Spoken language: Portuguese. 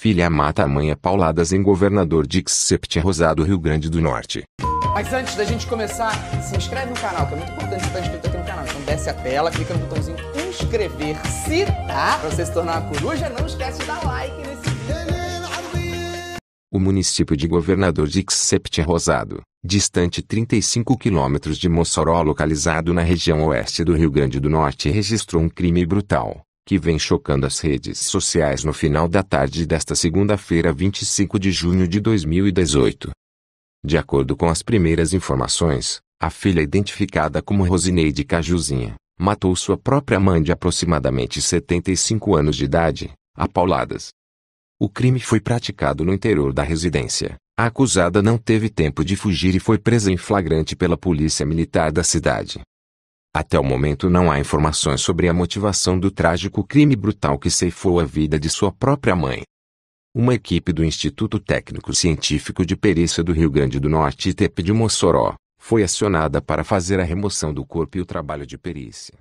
Filha mata a mãe a pauladas em Governador Dix Sept Rosado, Rio Grande do Norte. Mas antes da gente começar, se inscreve no canal, que é muito importante você estar inscrito aqui no canal. Então desce a tela, clica no botãozinho inscrever-se, tá? Pra você se tornar uma coruja, não esquece de dar like nesse vídeo. O município de Governador Dix Sept Rosado, distante 35 quilômetros de Mossoró, localizado na região oeste do Rio Grande do Norte, registrou um crime brutal que vem chocando as redes sociais no final da tarde desta segunda-feira, 25 de junho de 2018. De acordo com as primeiras informações, a filha identificada como Rosineide Cajuzinha matou sua própria mãe de aproximadamente 75 anos de idade, a pauladas. O crime foi praticado no interior da residência. A acusada não teve tempo de fugir e foi presa em flagrante pela polícia militar da cidade. Até o momento não há informações sobre a motivação do trágico crime brutal que ceifou a vida de sua própria mãe. Uma equipe do Instituto Técnico Científico de Perícia do Rio Grande do Norte e de Mossoró foi acionada para fazer a remoção do corpo e o trabalho de perícia.